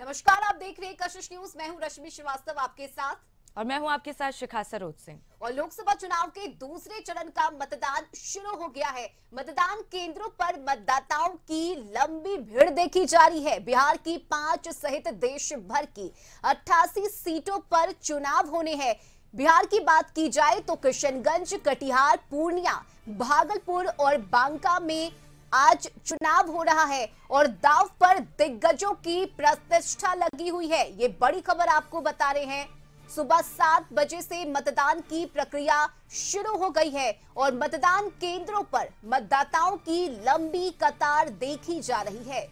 नमस्कार आप देख रहे हैं कशिश न्यूज मैं हूं रश्मि श्रीवास्तव आपके साथ और मैं हूं आपके साथ शिखा सरोज सिंह और लोकसभा चुनाव के दूसरे चरण का मतदान शुरू हो गया है मतदान केंद्रों पर मतदाताओं की लंबी भीड़ देखी जा रही है बिहार की पांच सहित देश भर की अट्ठासी सीटों पर चुनाव होने हैं बिहार की बात की जाए तो किशनगंज कटिहार पूर्णिया भागलपुर और बांका में आज चुनाव हो रहा है और दाव पर दिग्गजों की प्रतिष्ठा लगी हुई है ये बड़ी खबर आपको बता रहे हैं सुबह सात बजे से मतदान की प्रक्रिया शुरू हो गई है और मतदान केंद्रों पर मतदाताओं की लंबी कतार देखी जा रही है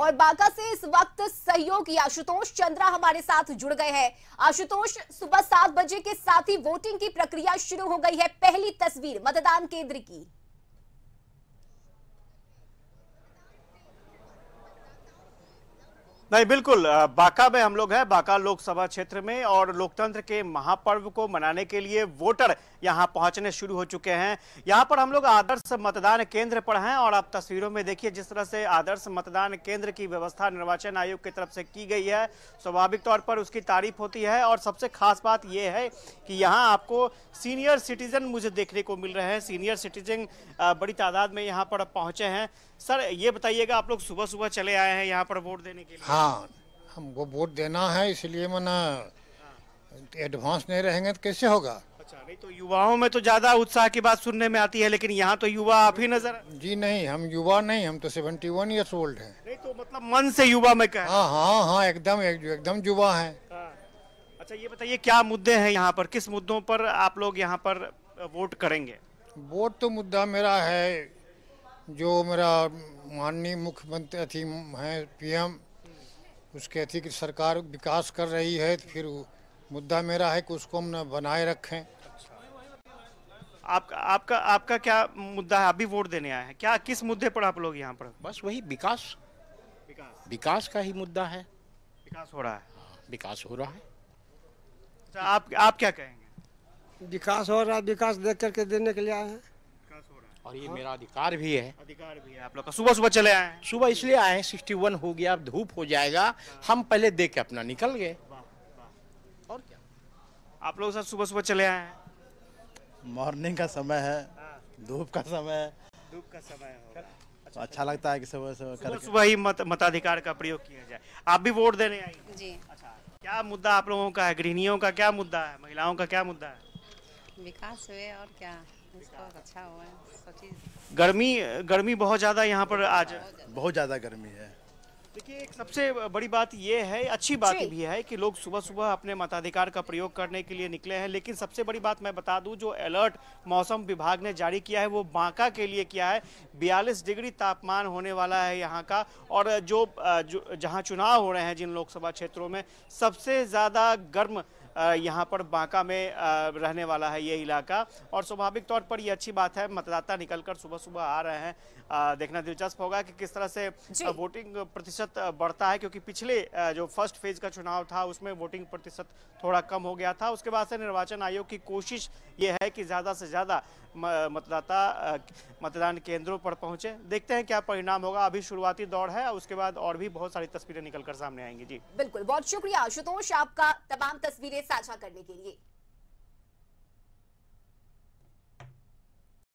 और बांका से इस वक्त सहयोगी आशुतोष चंद्रा हमारे साथ जुड़ गए हैं आशुतोष सुबह सात बजे के साथ ही वोटिंग की प्रक्रिया शुरू हो गई है पहली तस्वीर मतदान केंद्र की नहीं बिल्कुल बांका में हम लोग हैं बांका लोकसभा क्षेत्र में और लोकतंत्र के महापर्व को मनाने के लिए वोटर यहां पहुंचने शुरू हो चुके हैं यहां पर हम लोग आदर्श मतदान केंद्र पर हैं और आप तस्वीरों में देखिए जिस तरह से आदर्श मतदान केंद्र की व्यवस्था निर्वाचन आयोग की तरफ से की गई है स्वाभाविक तौर पर उसकी तारीफ होती है और सबसे खास बात यह है कि यहाँ आपको सीनियर सिटीजन मुझे देखने को मिल रहे हैं सीनियर सिटीजन बड़ी तादाद में यहाँ पर पहुंचे हैं सर ये बताइएगा आप लोग सुबह सुबह चले आए हैं यहाँ पर वोट देने के लिए हाँ हमको वोट देना है इसलिए मना एडवांस नहीं रहेंगे तो कैसे होगा अच्छा नहीं तो युवाओं में तो ज्यादा उत्साह की बात सुनने में आती है लेकिन यहाँ तो युवा आप ही नजर जी नहीं हम युवा नहीं हम तो सेवेंटी वन ईयर्स ओल्ड है नहीं तो मतलब मन से युवा में कह हाँ हाँ हाँ एकदम एक, एकदम युवा है हाँ। अच्छा ये बताइए क्या मुद्दे हैं यहाँ पर किस मुद्दों पर आप लोग यहाँ पर वोट करेंगे वोट तो मुद्दा मेरा है जो मेरा माननीय मुख्यमंत्री है पीएम उसके अथी कि सरकार विकास कर रही है तो फिर मुद्दा मेरा है कि उसको हम बनाए रखें आपका आपका आपका क्या मुद्दा है अभी वोट देने आए हैं क्या किस मुद्दे पर आप लोग यहाँ पर बस वही विकास विकास का ही मुद्दा है विकास हो रहा है हाँ, विकास हो रहा है तो आप आप क्या कहेंगे विकास हो रहा है विकास देख करके देने के लिए आए हैं और ये हाँ? मेरा अधिकार भी है अधिकार भी है आप लोग का सुबह सुबह चले आए सुबह इसलिए आए हैं सिक्सटी वन हो गया धूप हो जाएगा हम पहले देख के अपना निकल गए और क्या आप लोग सुबह सुबह चले आए मॉर्निंग का समय है हाँ। धूप का समय है धूप का समय अच्छा, अच्छा लगता है कि सुबह सुबह सुबह ही मत, मताधिकार का प्रयोग किया जाए आप भी वोट देने आई जी अच्छा क्या मुद्दा आप लोगों का है गृहणियों का क्या मुद्दा है महिलाओं का क्या मुद्दा है विकास हुए और क्या अच्छा गर्मी गर्मी बहुत ज़्यादा यहाँ पर आज बहुत ज़्यादा गर्मी है देखिए एक सबसे बड़ी बात यह है अच्छी बात भी है कि लोग सुबह सुबह अपने मताधिकार का प्रयोग करने के लिए निकले हैं लेकिन सबसे बड़ी बात मैं बता दूं जो अलर्ट मौसम विभाग ने जारी किया है वो बांका के लिए किया है बयालीस डिग्री तापमान होने वाला है यहाँ का और जो, जो जहाँ चुनाव हो रहे हैं जिन लोकसभा क्षेत्रों में सबसे ज़्यादा गर्म यहाँ पर बांका में रहने वाला है ये इलाका और स्वाभाविक तौर पर ये अच्छी बात है मतदाता निकलकर सुबह सुबह आ रहे हैं देखना दिलचस्प होगा कि किस तरह से वोटिंग प्रतिशत प्रतिशत बढ़ता है क्योंकि पिछले जो फर्स्ट फेज का चुनाव था उसमें वोटिंग प्रतिशत थोड़ा कम हो गया था उसके बाद से निर्वाचन आयोग की कोशिश ये है कि ज़्यादा से ज़्यादा मतदाता मतदान केंद्रों पर पहुँचे देखते हैं क्या परिणाम होगा अभी शुरुआती दौड़ है उसके बाद और भी बहुत सारी तस्वीरें निकलकर सामने आएंगी जी बिल्कुल बहुत शुक्रिया आशुतोष आपका तमाम तस्वीरें साझा करने के लिए